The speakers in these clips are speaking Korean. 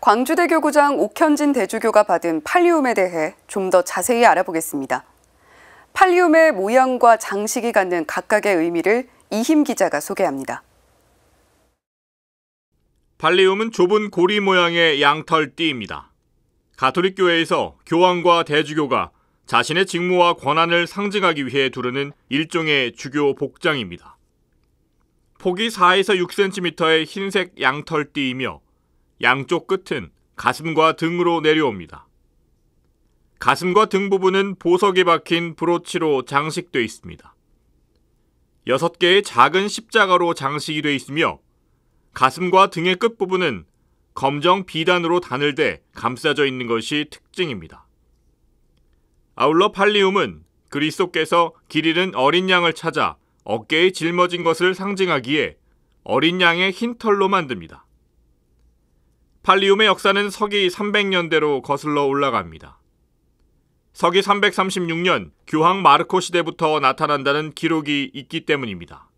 광주대교 구장 옥현진 대주교가 받은 팔리움에 대해 좀 더 자세히 알아보겠습니다. 팔리움의 모양과 장식이 갖는 각각의 의미를 이힘 기자가 소개합니다. 팔리움은 좁은 고리 모양의 양털띠입니다. 가톨릭 교회에서 교황과 대주교가 자신의 직무와 권한을 상징하기 위해 두르는 일종의 주교 복장입니다. 폭이 4에서 6cm의 흰색 양털띠이며 양쪽 끝은 가슴과 등으로 내려옵니다. 가슴과 등 부분은 보석이 박힌 브로치로 장식되어 있습니다. 여섯 개의 작은 십자가로 장식이 되어 있으며 가슴과 등의 끝부분은 검정 비단으로 단을대 감싸져 있는 것이 특징입니다. 아울러 팔리움은 그리스도께서 길 잃은 어린 양을 찾아 어깨에 짊어진 것을 상징하기에 어린 양의 흰 털로 만듭니다. 할리움의 역사는 서기 300년대로 거슬러 올라갑니다. 서기 336년 교황 마르코 시대부터 나타난다는 기록이 있기 때문입니다.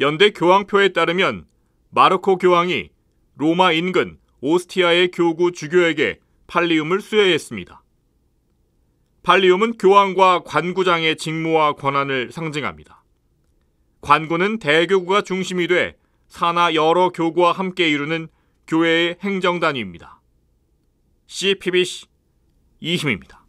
연대 교황표에 따르면 마르코 교황이 로마 인근 오스티아의 교구 주교에게 팔리움을 수여했습니다. 팔리움은 교황과 관구장의 직무와 권한을 상징합니다. 관구는 대교구가 중심이 돼 사나 여러 교구와 함께 이루는 교회의 행정단위입니다. CPBC 이희입니다